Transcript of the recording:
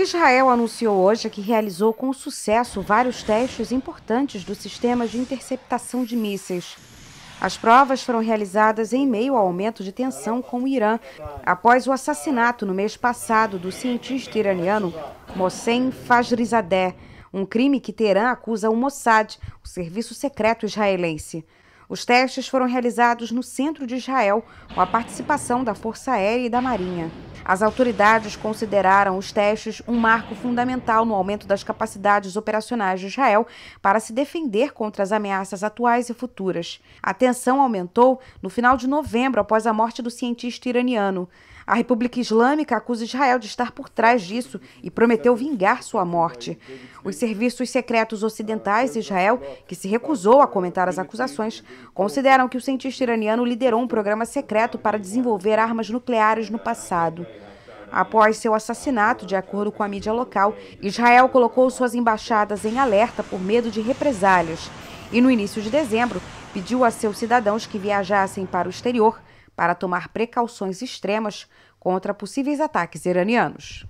Israel anunciou hoje que realizou com sucesso vários testes importantes dos sistemas de interceptação de mísseis. As provas foram realizadas em meio ao aumento de tensão com o Irã, após o assassinato no mês passado do cientista iraniano Mohsen Fajrizadeh, um crime que Teherã acusa o Mossad, o serviço secreto israelense. Os testes foram realizados no centro de Israel, com a participação da Força Aérea e da Marinha. As autoridades consideraram os testes um marco fundamental no aumento das capacidades operacionais de Israel para se defender contra as ameaças atuais e futuras. A tensão aumentou no final de novembro após a morte do cientista iraniano. A República Islâmica acusa Israel de estar por trás disso e prometeu vingar sua morte. Os serviços secretos ocidentais de Israel, que se recusou a comentar as acusações, consideram que o cientista iraniano liderou um programa secreto para desenvolver armas nucleares no passado. Após seu assassinato, de acordo com a mídia local, Israel colocou suas embaixadas em alerta por medo de represálias. E no início de dezembro, pediu a seus cidadãos que viajassem para o exterior para tomar precauções extremas contra possíveis ataques iranianos.